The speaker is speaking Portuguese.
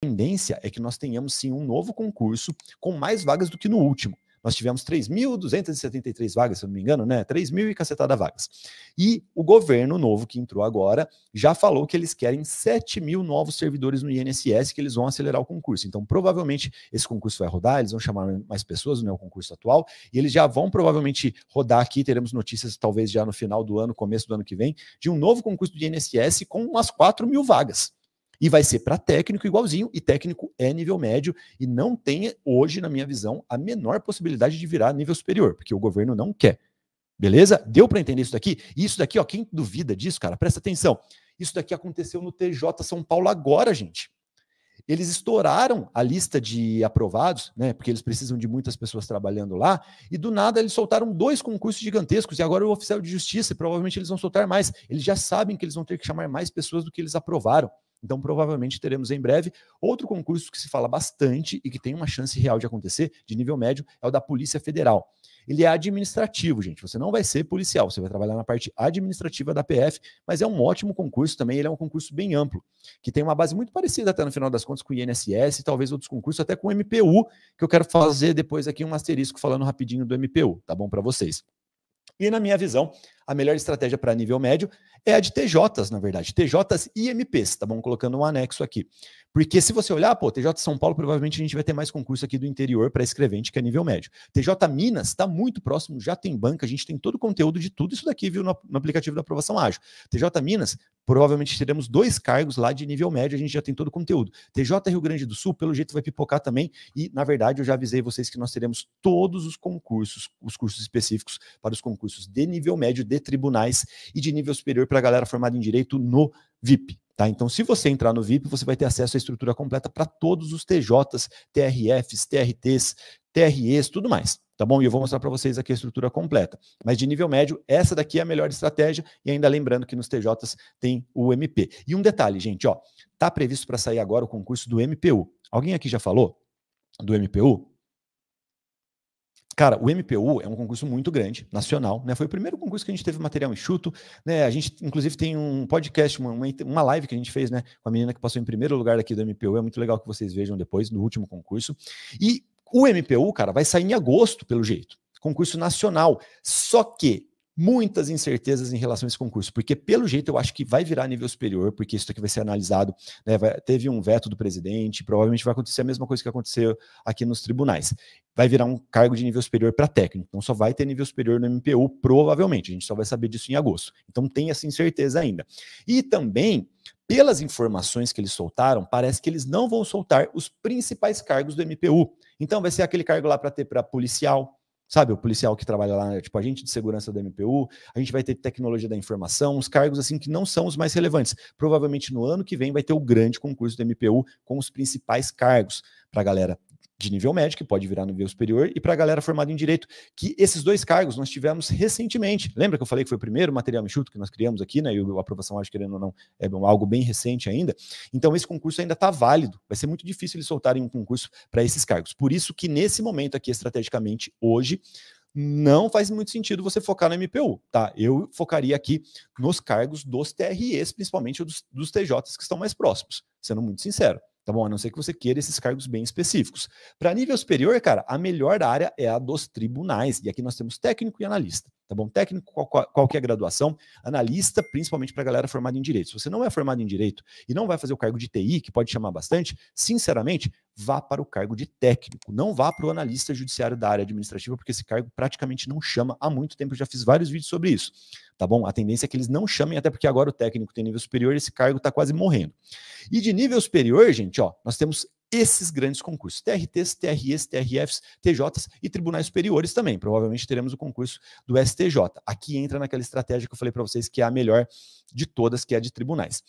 tendência é que nós tenhamos sim um novo concurso com mais vagas do que no último. Nós tivemos 3.273 vagas, se eu não me engano, né? 3.000 e cacetada vagas. E o governo novo que entrou agora já falou que eles querem 7 mil novos servidores no INSS, que eles vão acelerar o concurso. Então, provavelmente, esse concurso vai rodar, eles vão chamar mais pessoas, não é o concurso atual, e eles já vão provavelmente rodar aqui. Teremos notícias, talvez já no final do ano, começo do ano que vem, de um novo concurso do INSS com umas 4 mil vagas. E vai ser para técnico igualzinho, e técnico é nível médio, e não tem hoje, na minha visão, a menor possibilidade de virar nível superior, porque o governo não quer. Beleza? Deu para entender isso daqui? E isso daqui, ó, quem duvida disso, cara, presta atenção. Isso daqui aconteceu no TJ São Paulo agora, gente. Eles estouraram a lista de aprovados, né? Porque eles precisam de muitas pessoas trabalhando lá, e do nada eles soltaram dois concursos gigantescos, e agora o oficial de justiça, provavelmente eles vão soltar mais. Eles já sabem que eles vão ter que chamar mais pessoas do que eles aprovaram. Então, provavelmente teremos em breve outro concurso que se fala bastante e que tem uma chance real de acontecer, de nível médio, é o da Polícia Federal. Ele é administrativo, gente. Você não vai ser policial, você vai trabalhar na parte administrativa da PF, mas é um ótimo concurso também. Ele é um concurso bem amplo, que tem uma base muito parecida, até no final das contas, com o INSS, e talvez outros concursos, até com o MPU, que eu quero fazer depois aqui um asterisco falando rapidinho do MPU, tá bom para vocês? E na minha visão, a melhor estratégia para nível médio é a de TJs, na verdade, TJs e MPs, tá bom? Colocando um anexo aqui. Porque se você olhar, pô, TJ São Paulo, provavelmente a gente vai ter mais concurso aqui do interior para escrevente, que é nível médio. TJ Minas está muito próximo, já tem banca, a gente tem todo o conteúdo de tudo isso daqui, viu, no, no aplicativo da aprovação ágil. TJ Minas, provavelmente teremos dois cargos lá de nível médio, a gente já tem todo o conteúdo. TJ Rio Grande do Sul, pelo jeito, vai pipocar também, e na verdade eu já avisei vocês que nós teremos todos os concursos, os cursos específicos para os concursos de nível médio de de tribunais e de nível superior para a galera formada em direito no VIP. Tá? Então, se você entrar no VIP, você vai ter acesso à estrutura completa para todos os TJs, TRFs, TRTs, TREs, tudo mais. Tá bom? E eu vou mostrar para vocês aqui a estrutura completa. Mas de nível médio, essa daqui é a melhor estratégia. E ainda lembrando que nos TJs tem o MP. E um detalhe, gente, ó, tá previsto para sair agora o concurso do MPU. Alguém aqui já falou do MPU? Cara, o MPU é um concurso muito grande, nacional, né? Foi o primeiro concurso que a gente teve material enxuto, né? A gente, inclusive, tem um podcast, uma, uma live que a gente fez, né? Com a menina que passou em primeiro lugar aqui do MPU. É muito legal que vocês vejam depois, no último concurso. E o MPU, cara, vai sair em agosto, pelo jeito. Concurso nacional. Só que muitas incertezas em relação a esse concurso, porque pelo jeito eu acho que vai virar nível superior, porque isso aqui vai ser analisado, né, vai, teve um veto do presidente, provavelmente vai acontecer a mesma coisa que aconteceu aqui nos tribunais. Vai virar um cargo de nível superior para técnico, então só vai ter nível superior no MPU, provavelmente, a gente só vai saber disso em agosto. Então tem essa incerteza ainda. E também, pelas informações que eles soltaram, parece que eles não vão soltar os principais cargos do MPU. Então vai ser aquele cargo lá para ter para policial, Sabe, o policial que trabalha lá, tipo, agente de segurança da MPU, a gente vai ter tecnologia da informação, uns cargos assim que não são os mais relevantes. Provavelmente no ano que vem vai ter o grande concurso da MPU com os principais cargos para a galera de nível médio, que pode virar no nível superior, e para a galera formada em direito, que esses dois cargos nós tivemos recentemente. Lembra que eu falei que foi o primeiro material enxuto que nós criamos aqui, né? E a aprovação, acho querendo ou não, é algo bem recente ainda. Então, esse concurso ainda está válido. Vai ser muito difícil eles soltarem um concurso para esses cargos. Por isso que, nesse momento aqui, estrategicamente, hoje, não faz muito sentido você focar na MPU, tá? Eu focaria aqui nos cargos dos TREs, principalmente dos, dos TJs que estão mais próximos, sendo muito sincero tá bom? A não ser que você queira esses cargos bem específicos. Para nível superior, cara, a melhor área é a dos tribunais, e aqui nós temos técnico e analista tá bom? Técnico, qual, qual é graduação, analista, principalmente para a galera formada em direito. Se você não é formado em direito e não vai fazer o cargo de TI, que pode chamar bastante, sinceramente, vá para o cargo de técnico, não vá para o analista judiciário da área administrativa, porque esse cargo praticamente não chama há muito tempo, eu já fiz vários vídeos sobre isso, tá bom? A tendência é que eles não chamem, até porque agora o técnico tem nível superior, esse cargo está quase morrendo. E de nível superior, gente, ó, nós temos esses grandes concursos, TRTs, TREs, TRFs, TJs e tribunais superiores também. Provavelmente teremos o concurso do STJ. Aqui entra naquela estratégia que eu falei para vocês que é a melhor de todas, que é a de tribunais.